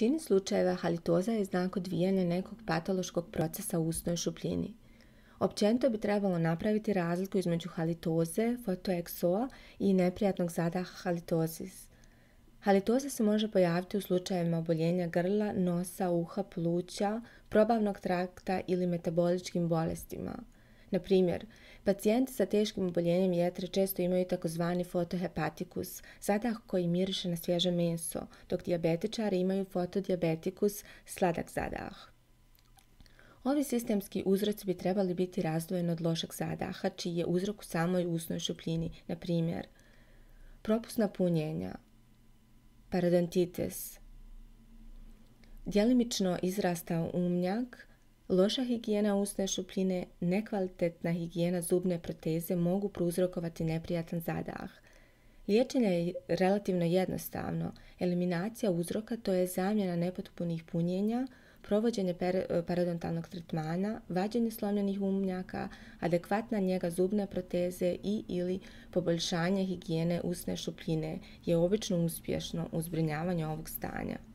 većini slučajeva halitoza je znak odvijanja nekog patološkog procesa u usnoj šupljini. Općenito bi trebalo napraviti razliku između halitoze, fotoeksoa i neprijatnog zadaha halitozis. Halitoza se može pojaviti u slučajevima oboljenja grla, nosa, uha, pluća, probavnog trakta ili metaboličkim bolestima – na primjer, pacijenti sa teškim oboljenjem jetre često imaju takozvani fotohepatikus, zadah koji miriše na svježe meso, dok dijabetičari imaju fotodiabetikus, sladak zadah. Ovi sistemski uzroci bi trebali biti razdvojeni od lošeg zadaha, čiji je uzrok u samoj usnoj šupljini, na primjer propusna punjenja, parodontitis, djelimično izrastao umnjak, Loša higijena usne šupljine, nekvalitetna higijena zubne proteze mogu prouzrokovati neprijatan zadah. Liječenje je relativno jednostavno. Eliminacija uzroka to je zamjena nepotpunih punjenja, provođenje parodontalnog tretmana, vađenje slomljenih umnjaka, adekvatna njega zubne proteze i ili poboljšanje higijene usne šupljine je obično uspješno u zbrinjavanju ovog stanja.